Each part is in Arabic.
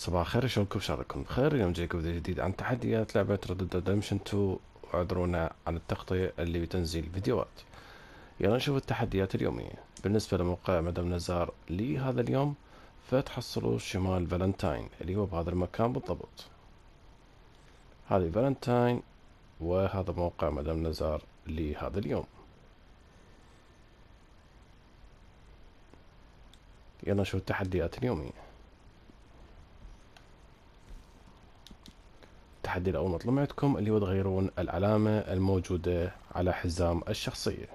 صباح الخير شلونكم شاركم بخير اليوم جايكم فيديو جديد عن تحديات لعبة Red Dead Redemption 2 وعذرونا عن التغطية اللي بتنزيل الفيديوهات يلا نشوف التحديات اليومية بالنسبة لموقع مدام نزار لي هذا اليوم فتحصلوا شمال فالنتاين اللي هو بهذا المكان بالضبط هذه فالنتاين وهذا موقع مدام نزار لي هذا اليوم يلا نشوف التحديات اليومية التحدي الأول مطلوب عندكم اللي هو تغيرون العلامة الموجودة على حزام الشخصية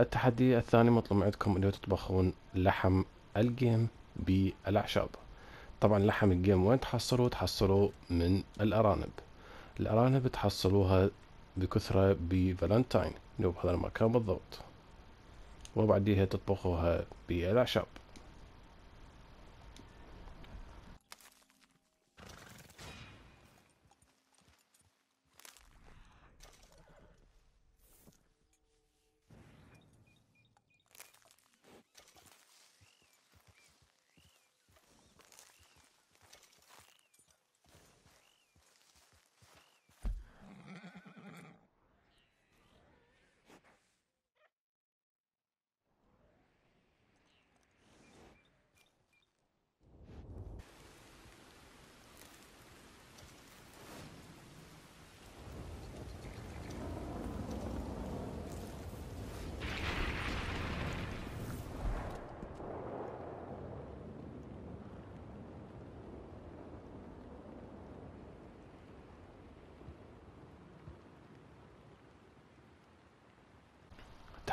التحدي الثاني مطلوب عندكم اللي هو تطبخون لحم الجيم بالأعشاب طبعا لحم الجيم وين تحصلوه تحصلوه من الأرانب الأرانب تحصلوها بكثرة بفالنتاين نوب هذا المكان بالضبط وبعديها تطبخوها بالأعشاب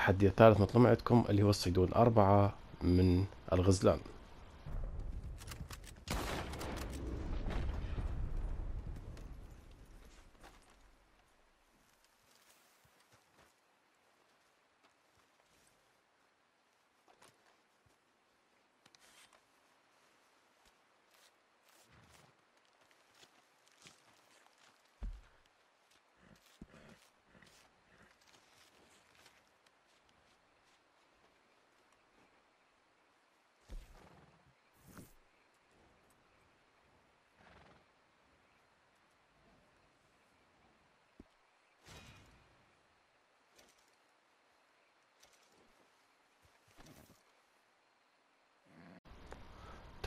التحدي الثالث مطلوب عندكم اللي هو الصيدون أربعة من الغزلان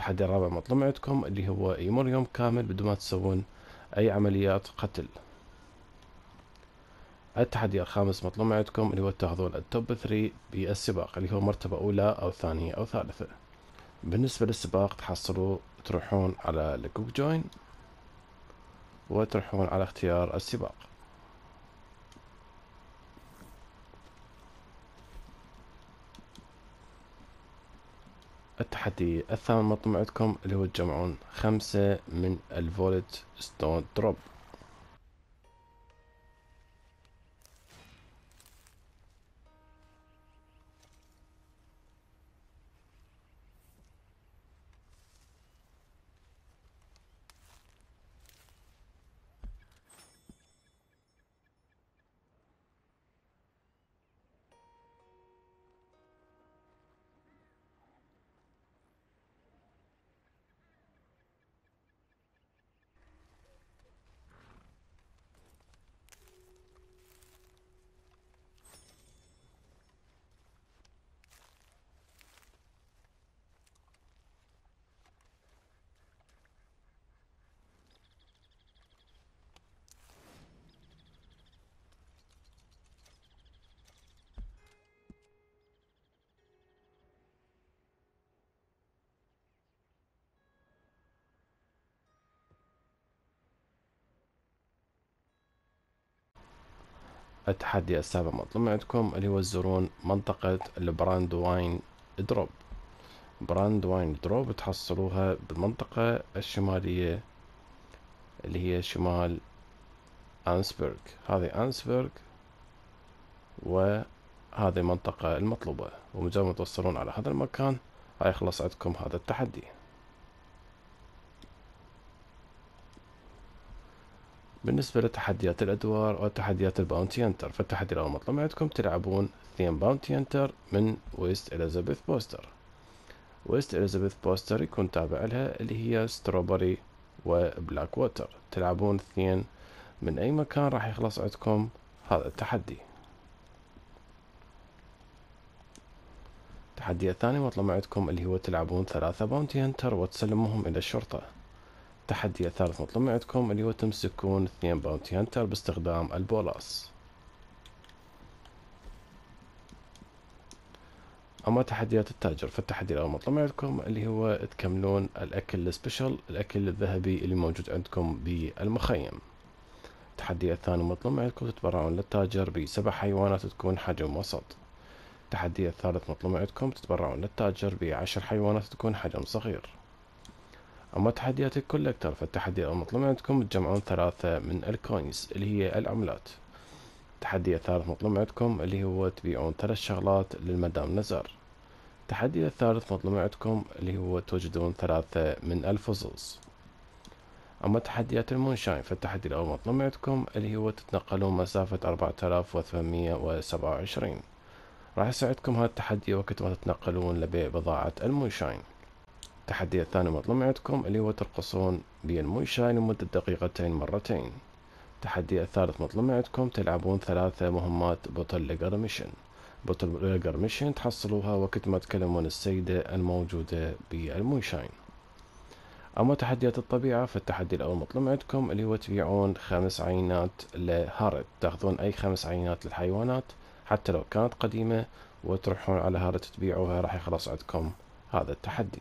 التحدي الرابع مطلوب عندكم اللي هو يمر يوم كامل بدون ما تسوون أي عمليات قتل التحدي الخامس مطلوب عندكم اللي هو تاخذون التوب 3 بالسباق اللي هو مرتبة أولى أو ثانية أو ثالثة بالنسبة للسباق تحصلوا تروحون على الكوك جوين وتروحون على اختيار السباق التحدي الثامن مطمعتكم اللي هو تجمعون خمسة من الفولت ستون دروب التحدي السابع مطلوب عندكم اللي هو تزورون منطقة البراند واين دروب براند واين دروب تحصلوها بالمنطقة الشمالية اللي هي شمال أنسبرغ هذه أنسبرغ وهذه المنطقة المطلوبة ومجرد ما توصلون على هذا المكان هاي يخلص عندكم هذا التحدي بالنسبة لتحديات الأدوار أو تحديات الباونتي انتر فالتحدي الأول مطلوب عندكم تلعبون اثنين باونتي انتر من ويست إليزابيث بوستر ويست إليزابيث بوستر يكون تابع لها اللي هي ستروبري وبلاك ووتر تلعبون اثنين من أي مكان راح يخلص عندكم هذا التحدي التحدي الثاني مطلوب عندكم اللي هو تلعبون ثلاثة باونتي انتر وتسلمهم إلى الشرطة التحدي الثالث مطلوب عندكم اللي هو تمسكون اثنين باونتي هانتر باستخدام البولاس اما تحديات التاجر فالتحدي الاول مطلوب عندكم اللي هو تكملون الاكل السبيشال الاكل الذهبي اللي موجود عندكم بالمخيم التحدي الثاني مطلوب عندكم تتبرعون للتاجر بسبع حيوانات تكون حجم وسط التحدي الثالث مطلوب عندكم تتبرعون للتاجر بعشر حيوانات تكون حجم صغير أما تحديات الكولكتر فالتحدي المطلوب عندكم تجمعون ثلاثة من الكوينز اللي هي العملات التحدي الثالث مطلوب عندكم اللي هو تبيعون ثلاث شغلات للمدام نزار التحدي الثالث مطلوب عندكم اللي هو توجدون ثلاثة من الفصوص أما تحديات المونشاين فالتحدي الأول مطلوب عندكم اللي هو تتنقلون مسافة أربعة آلاف وثمانمية وسبعة وعشرين راح يساعدكم هذا التحدي وقت ما تتنقلون لبيع بضاعة المونشاين التحدي الثاني مطلوب عندكم اللي هو ترقصون بالمونشاين لمدة دقيقتين مرتين التحدي الثالث مطلوب عندكم تلعبون ثلاثة مهمات بطل لقر ميشن بطل لقر ميشن تحصلوها وقت ما تكلمون السيدة الموجودة بالمونشاين أما تحديات الطبيعة فالتحدي الأول مطلوب عندكم اللي هو تبيعون خمس عينات لهارت تاخذون أي خمس عينات للحيوانات حتى لو كانت قديمة وتروحون على هارت تبيعوها راح يخلص عندكم هذا التحدي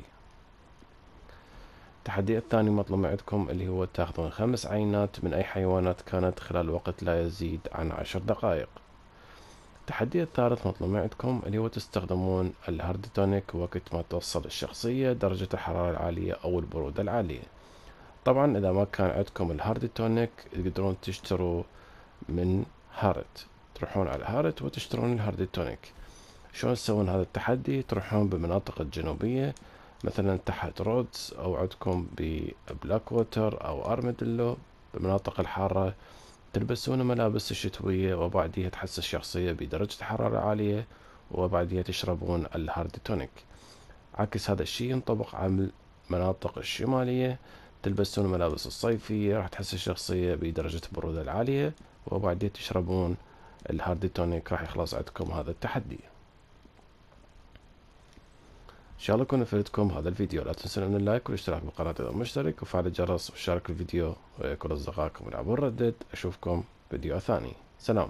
التحدي الثاني مطلوب عندكم اللي هو تاخذون خمس عينات من أي حيوانات كانت خلال وقت لا يزيد عن عشر دقائق التحدي الثالث مطلوب عندكم اللي هو تستخدمون الهارد تونيك وقت ما توصل الشخصية درجة الحرارة العالية أو البرودة العالية طبعا إذا ما كان عندكم الهارد تونيك تقدرون تشتروا من هارت تروحون على هارت وتشترون الهارد تونيك شلون تسوون هذا التحدي تروحون بالمناطق الجنوبية مثلا تحت رودز أو عندكم ببلاك ووتر أو أرمدلو بالمناطق الحارة تلبسون ملابس الشتوية وبعديها تحس الشخصية بدرجة حرارة عالية وبعديها تشربون الهارد تونيك عكس هذا الشيء ينطبق على المناطق الشمالية تلبسون ملابس الصيفية راح تحس الشخصية بدرجة البرودة العالية وبعديها تشربون الهارد تونيك راح يخلص عندكم هذا التحدي ان شاء الله يكون يفيدكم هذا الفيديو لا تنسون ان اللايك والاشتراك بالقناة اذا مشترك وفعل الجرس وشارك الفيديو وكل آه، اصدقائكم العبوا ردد اشوفكم فيديو ثاني سلام